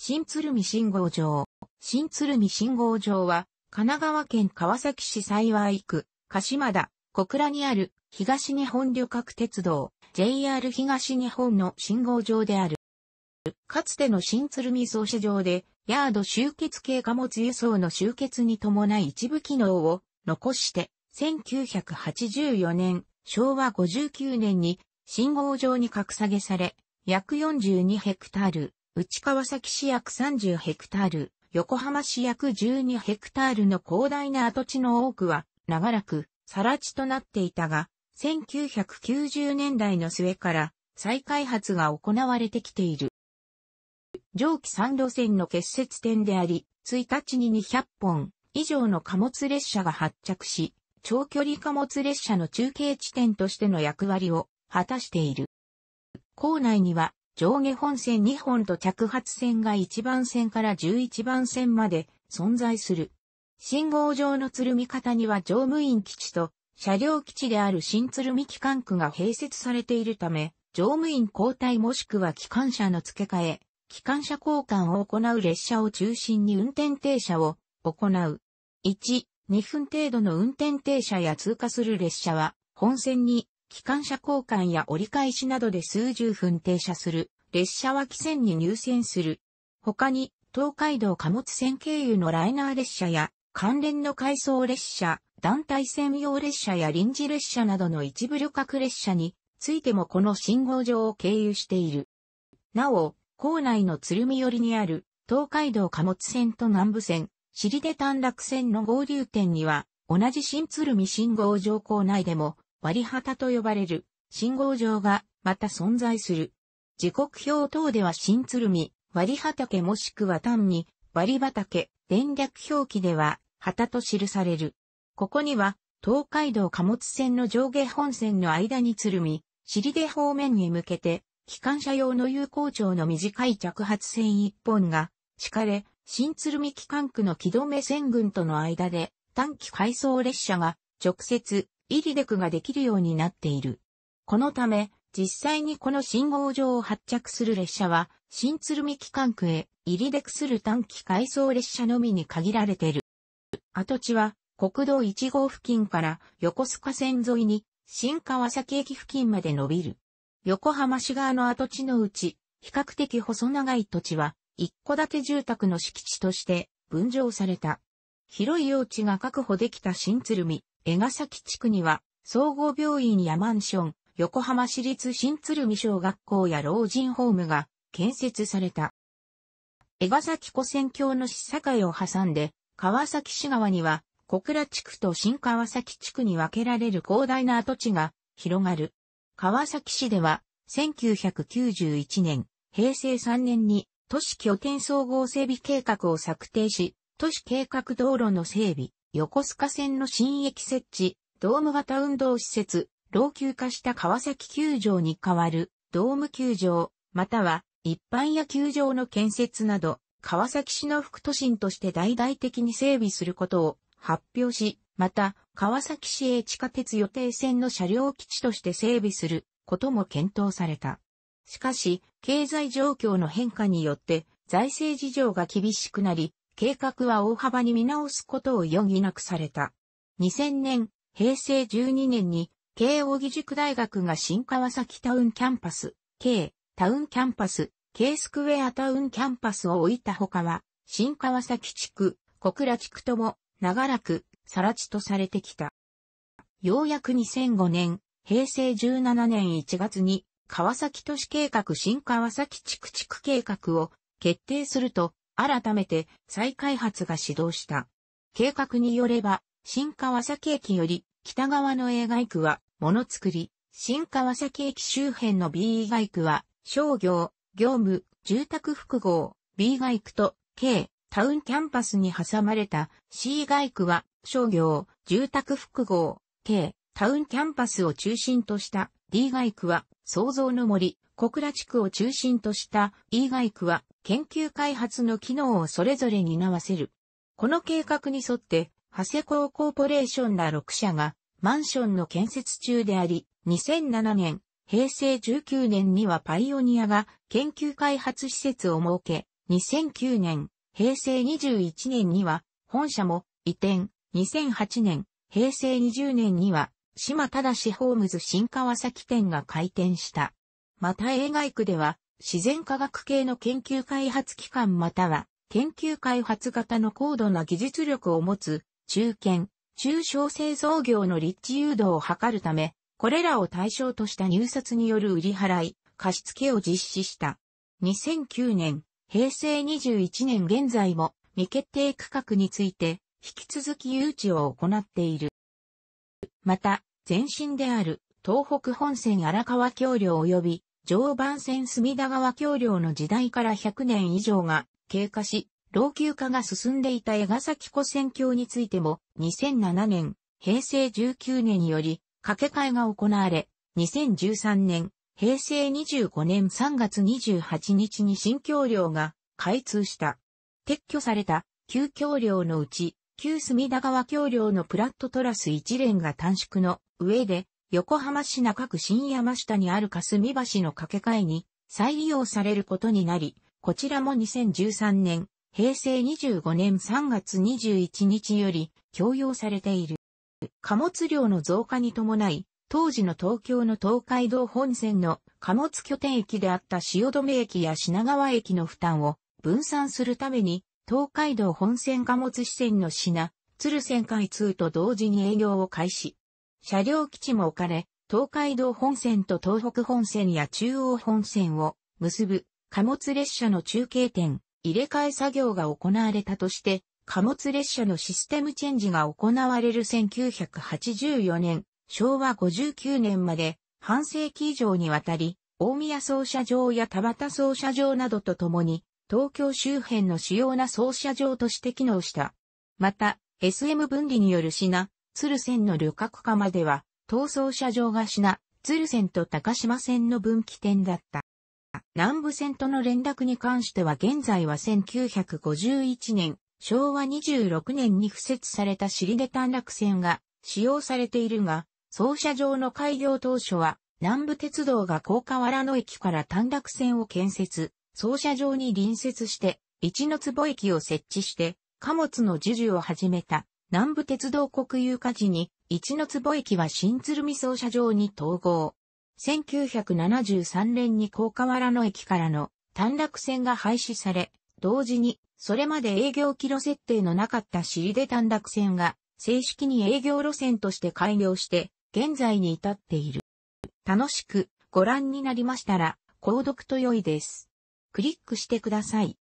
新鶴見信号場。新鶴見信号場は、神奈川県川崎市幸区、鹿島田、小倉にある東日本旅客鉄道、JR 東日本の信号場である。かつての新鶴見総車場で、ヤード集結系貨物輸送の集結に伴い一部機能を残して、1984年、昭和59年に信号場に格下げされ、約42ヘクタール、内川崎市約30ヘクタール、横浜市約12ヘクタールの広大な跡地の多くは、長らく、更地となっていたが、1990年代の末から再開発が行われてきている。上記3路線の結節点であり、1日に200本以上の貨物列車が発着し、長距離貨物列車の中継地点としての役割を果たしている。校内には上下本線2本と着発線が1番線から11番線まで存在する。信号上の鶴見方には乗務員基地と車両基地である新鶴見機関区が併設されているため、乗務員交代もしくは機関車の付け替え、機関車交換を行う列車を中心に運転停車を行う。1、2分程度の運転停車や通過する列車は本線に機関車交換や折り返しなどで数十分停車する、列車は汽船に入線する。他に、東海道貨物線経由のライナー列車や、関連の回送列車、団体専用列車や臨時列車などの一部旅客列車についてもこの信号場を経由している。なお、構内の鶴見寄りにある東海道貨物線と南部線、尻手短絡線の合流点には同じ新鶴見信号場構内でも割畑旗と呼ばれる信号場がまた存在する。時刻表等では新鶴見、割畑もしくは単に割畑、電略表記では旗と記される。ここには東海道貨物線の上下本線の間に鶴見、尻出方面に向けて、機関車用の有効長の短い着発線一本が敷かれ、新鶴見機関区の木止線群との間で短期回送列車が直接イリデクができるようになっている。このため、実際にこの信号場を発着する列車は、新鶴見機関区へ、入り出くする短期改装列車のみに限られている。跡地は、国道1号付近から横須賀線沿いに、新川崎駅付近まで伸びる。横浜市側の跡地のうち、比較的細長い土地は、一戸建て住宅の敷地として分譲された。広い用地が確保できた新鶴見。江ヶ崎地区には、総合病院やマンション、横浜市立新鶴見小学校や老人ホームが建設された。江ヶ崎古線橋の市境を挟んで、川崎市側には、小倉地区と新川崎地区に分けられる広大な跡地が広がる。川崎市では、1991年、平成3年に都市拠点総合整備計画を策定し、都市計画道路の整備、横須賀線の新駅設置、ドーム型運動施設、老朽化した川崎球場に代わるドーム球場、または一般野球場の建設など、川崎市の副都心として大々的に整備することを発表し、また、川崎市営地下鉄予定線の車両基地として整備することも検討された。しかし、経済状況の変化によって財政事情が厳しくなり、計画は大幅に見直すことを余儀なくされた。2000年、平成12年に、慶応義塾大学が新川崎タウンキャンパス、K、タウンキャンパス、K スクエアタウンキャンパスを置いたほかは、新川崎地区、小倉地区とも、長らく、さら地とされてきた。ようやく2005年、平成17年1月に、川崎都市計画新川崎地区地区計画を決定すると、改めて再開発が始動した。計画によれば、新川崎駅より北側の A 街区はものづくり、新川崎駅周辺の B 外区は商業、業務、住宅複合、B 外区と K、タウンキャンパスに挟まれた C 外区は商業、住宅複合、K、タウンキャンパスを中心とした D 外区は創造の森、小倉地区を中心とした E 外区は研究開発の機能をそれぞれ担わせる。この計画に沿って、長谷ーコーポレーションら6社がマンションの建設中であり、2007年、平成19年にはパイオニアが研究開発施設を設け、2009年、平成21年には本社も移転、2008年、平成20年には島正ホームズ新川崎店が開店した。また映画区では自然科学系の研究開発機関または研究開発型の高度な技術力を持つ中堅、中小製造業の立地誘導を図るため、これらを対象とした入札による売り払い、貸付を実施した。2009年、平成21年現在も未決定区画について引き続き誘致を行っている。また、前身である東北本線荒川橋梁及び常磐線隅田川橋梁の時代から100年以上が経過し、老朽化が進んでいた江ヶ崎湖線橋についても、2007年、平成19年により、掛け替えが行われ、2013年、平成25年3月28日に新橋梁が開通した。撤去された旧橋梁のうち、旧隅田川橋梁のプラットトラス一連が短縮の上で横浜市中区新山下にある霞橋の掛け替えに再利用されることになり、こちらも2013年、平成25年3月21日より供用されている。貨物量の増加に伴い、当時の東京の東海道本線の貨物拠点駅であった汐留駅や品川駅の負担を分散するために、東海道本線貨物支線の品、鶴線開通と同時に営業を開始。車両基地も置かれ、東海道本線と東北本線や中央本線を結ぶ貨物列車の中継点、入れ替え作業が行われたとして、貨物列車のシステムチェンジが行われる1984年、昭和59年まで半世紀以上にわたり、大宮操車場や田端操車場などとともに、東京周辺の主要な操車場として機能した。また、SM 分離による品、鶴線の旅客化までは、逃走車場が品、鶴線と高島線の分岐点だった。南部線との連絡に関しては現在は1951年、昭和26年に付設された尻出短絡線が使用されているが、走車場の開業当初は、南部鉄道が高河原野駅から短絡線を建設、走車場に隣接して、一の坪駅を設置して、貨物の授受を始めた南部鉄道国有化時に、一の坪駅は新鶴見総車場に統合。1973年に高河原の駅からの短絡線が廃止され、同時に、それまで営業キロ設定のなかった尻で短絡線が、正式に営業路線として開業して、現在に至っている。楽しくご覧になりましたら、購読と良いです。クリックしてください。